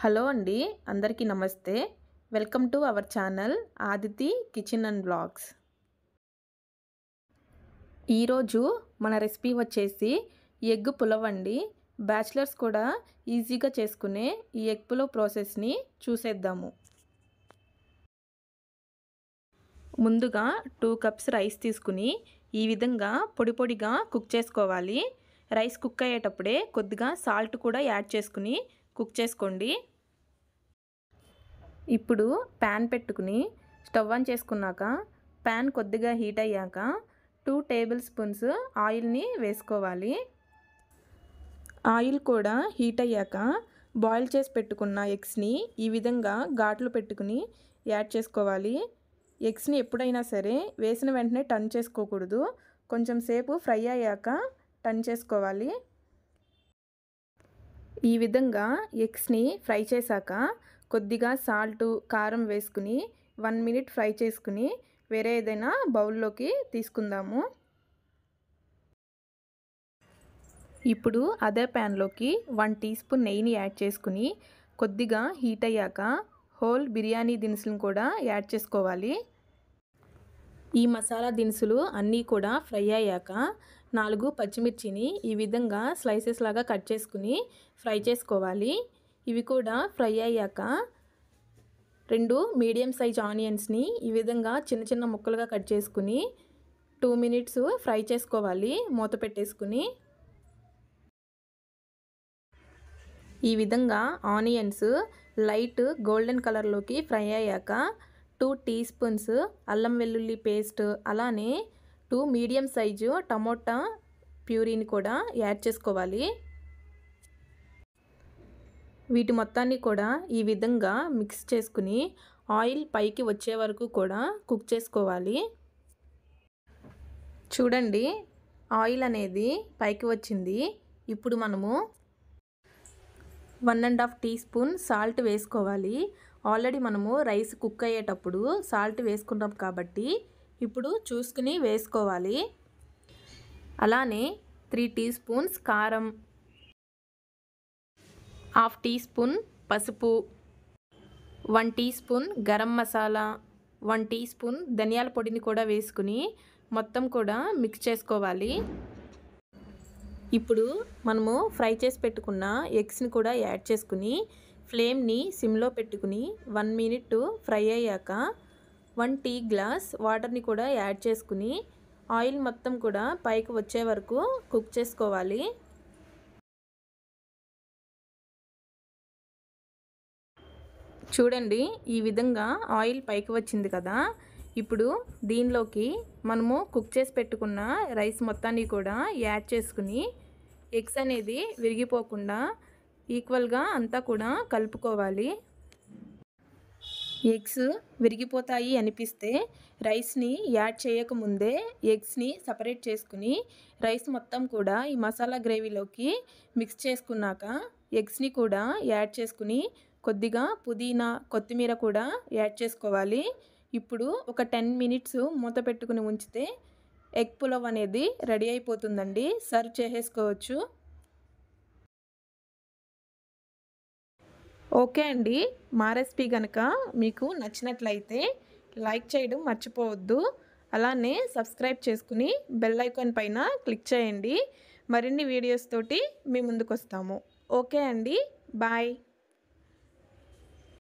hello అండి అందరికీ నమస్తే welcome to our channel Aditi kitchen and blogs ఈరోజు మన రెసిపీ వచ్చేసి ఎగ్ పులవ్ అండి బ్యాచిలర్స్ కూడా ఈజీగా చేసుకునే ఈ ఎగ్ పులవ్ ప్రాసెస్ని చూసేద్దాము ముందుగా టూ కప్స్ రైస్ తీసుకుని ఈ విధంగా పొడి పొడిగా కుక్ చేసుకోవాలి రైస్ కుక్ అయ్యేటప్పుడే కొద్దిగా సాల్ట్ కూడా యాడ్ చేసుకుని కుక్ చేసుకోండి ఇప్పుడు ప్యాన్ పెట్టుకుని స్టవ్ ఆన్ చేసుకున్నాక ప్యాన్ కొద్దిగా హీట్ అయ్యాక టూ టేబుల్ స్పూన్స్ ఆయిల్ని వేసుకోవాలి ఆయిల్ కూడా హీట్ అయ్యాక బాయిల్ చేసి పెట్టుకున్న ఎగ్స్ని ఈ విధంగా ఘాట్లు పెట్టుకుని యాడ్ చేసుకోవాలి ఎగ్స్ని ఎప్పుడైనా సరే వేసిన వెంటనే టర్న్ చేసుకోకూడదు కొంచెం సేపు ఫ్రై అయ్యాక టర్న్ చేసుకోవాలి ఈ విధంగా ఎగ్స్ని ఫ్రై చేశాక కొద్దిగా సాల్ట్ కారం వేసుకుని వన్ మినిట్ ఫ్రై చేసుకుని వేరే ఏదైనా బౌల్లోకి తీసుకుందాము ఇప్పుడు అదే ప్యాన్లోకి వన్ టీ స్పూన్ నెయ్యిని యాడ్ చేసుకుని కొద్దిగా హీట్ అయ్యాక హోల్ బిర్యానీ దినుసులను కూడా యాడ్ చేసుకోవాలి ఈ మసాలా దినుసులు అన్నీ కూడా ఫ్రై అయ్యాక నాలుగు పచ్చిమిర్చిని ఈ విధంగా స్లైసెస్ లాగా కట్ చేసుకుని ఫ్రై చేసుకోవాలి ఇవి కూడా ఫ్రై అయ్యాక రెండు మీడియం సైజ్ ఆనియన్స్ని ఈ విధంగా చిన్న చిన్న ముక్కలుగా కట్ చేసుకుని టూ మినిట్స్ ఫ్రై చేసుకోవాలి మూత పెట్టేసుకుని ఈ విధంగా ఆనియన్స్ లైట్ గోల్డెన్ కలర్లోకి ఫ్రై అయ్యాక టూ టీ స్పూన్స్ అల్లం వెల్లుల్లి పేస్ట్ అలానే టూ మీడియం సైజు టమోటా ప్యూరీని కూడా యాడ్ చేసుకోవాలి వీటి మొత్తాన్ని కూడా ఈ విధంగా మిక్స్ చేసుకుని ఆయిల్ పైకి వచ్చే వరకు కూడా కుక్ చేసుకోవాలి చూడండి ఆయిల్ అనేది పైకి వచ్చింది ఇప్పుడు మనము one and half teaspoon salt వేసుకోవాలి ఆల్రెడీ మనము రైస్ కుక్ అయ్యేటప్పుడు సాల్ట్ వేసుకున్నాం కాబట్టి ఇప్పుడు చూసుకుని వేసుకోవాలి అలానే త్రీ టీ స్పూన్స్ కారం హాఫ్ టీ స్పూన్ పసుపు one teaspoon garam masala one teaspoon ధనియాల పొడిని కూడా వేసుకుని మొత్తం కూడా మిక్స్ చేసుకోవాలి ఇప్పుడు మనము ఫ్రై చేసి పెట్టుకున్న ఎగ్స్ని కూడా యాడ్ చేసుకుని ఫ్లేమ్ని సిమ్లో పెట్టుకుని వన్ మినిట్ ఫ్రై అయ్యాక వన్ టీ గ్లాస్ వాటర్ని కూడా యాడ్ చేసుకుని ఆయిల్ మొత్తం కూడా పైకి వచ్చే వరకు కుక్ చేసుకోవాలి చూడండి ఈ విధంగా ఆయిల్ పైకి వచ్చింది కదా ఇప్పుడు దీనిలోకి మనము కుక్ చేసి పెట్టుకున్న రైస్ మొత్తాన్ని కూడా యాడ్ చేసుకుని ఎగ్స్ అనేది విరిగిపోకుండా ఈక్వల్గా అంతా కూడా కలుపుకోవాలి ఎగ్స్ విరిగిపోతాయి అనిపిస్తే రైస్ని యాడ్ చేయకముందే ఎగ్స్ని సపరేట్ చేసుకుని రైస్ మొత్తం కూడా ఈ మసాలా గ్రేవీలోకి మిక్స్ చేసుకున్నాక ఎగ్స్ని కూడా యాడ్ చేసుకుని కొద్దిగా పుదీనా కొత్తిమీర కూడా యాడ్ చేసుకోవాలి ఇప్పుడు ఒక టెన్ మినిట్స్ మూత పెట్టుకుని ఉంచితే ఎగ్ పులవ్ అనేది రెడీ అయిపోతుందండి సర్వ్ చేసేసుకోవచ్చు ఓకే అండి మా రెసిపీ కనుక మీకు నచ్చినట్లయితే లైక్ చేయడం మర్చిపోవద్దు అలానే సబ్స్క్రైబ్ చేసుకుని బెల్ ఐకాన్ పైన క్లిక్ చేయండి మరిన్ని వీడియోస్ తోటి మీ ముందుకు వస్తాము ఓకే అండి బాయ్